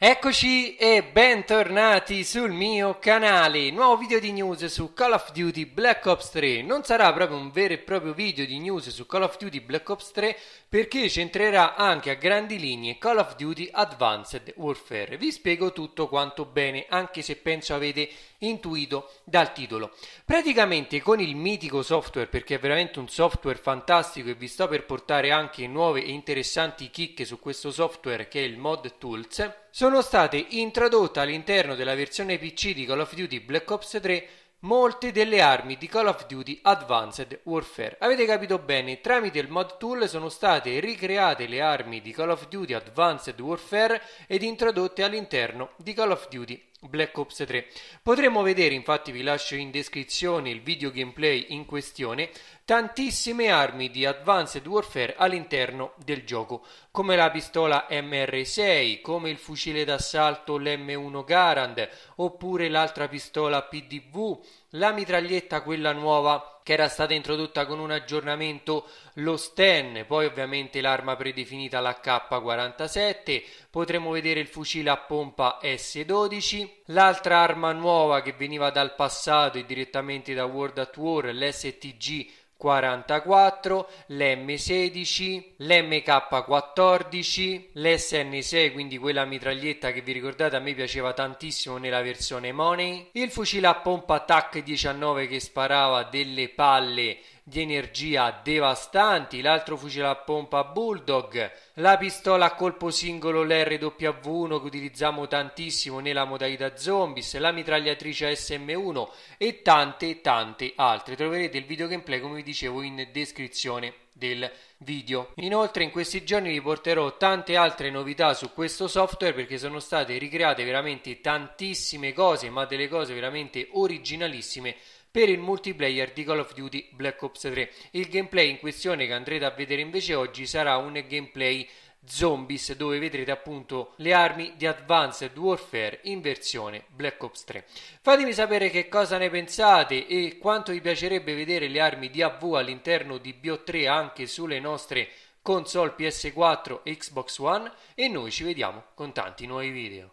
Eccoci e bentornati sul mio canale, nuovo video di news su Call of Duty Black Ops 3 Non sarà proprio un vero e proprio video di news su Call of Duty Black Ops 3 perché centrerà anche a grandi linee Call of Duty Advanced Warfare Vi spiego tutto quanto bene anche se penso avete intuito dal titolo Praticamente con il mitico software perché è veramente un software fantastico e vi sto per portare anche nuove e interessanti chicche su questo software che è il Mod Tools sono state introdotte all'interno della versione PC di Call of Duty Black Ops 3 molte delle armi di Call of Duty Advanced Warfare. Avete capito bene, tramite il mod tool sono state ricreate le armi di Call of Duty Advanced Warfare ed introdotte all'interno di Call of Duty Black Ops 3. Potremo vedere, infatti vi lascio in descrizione il video gameplay in questione, tantissime armi di Advanced Warfare all'interno del gioco, come la pistola MR6, come il fucile d'assalto l'M1 Garand, oppure l'altra pistola PDV, la mitraglietta quella nuova che era stata introdotta con un aggiornamento lo Sten, poi ovviamente l'arma predefinita la K47, potremo vedere il fucile a pompa S12, l'altra arma nuova che veniva dal passato e direttamente da World at War, l'STG 44, l'M16, l'MK14, l'SN6, quindi quella mitraglietta che vi ricordate a me piaceva tantissimo nella versione Money, il fucile a pompa TAC 19 che sparava delle palle di energia devastanti, l'altro fucile a pompa Bulldog, la pistola a colpo singolo l'RW1 che utilizziamo tantissimo nella modalità zombies, la mitragliatrice SM1 e tante tante altre. Troverete il video gameplay come vi dicevo in descrizione del video. Inoltre in questi giorni vi porterò tante altre novità su questo software perché sono state ricreate veramente tantissime cose, ma delle cose veramente originalissime per il multiplayer di Call of Duty Black Ops 3. Il gameplay in questione che andrete a vedere invece oggi sarà un gameplay Zombies dove vedrete appunto le armi di Advanced Warfare in versione Black Ops 3. Fatemi sapere che cosa ne pensate e quanto vi piacerebbe vedere le armi di AV all'interno di BO3 anche sulle nostre console PS4 e Xbox One e noi ci vediamo con tanti nuovi video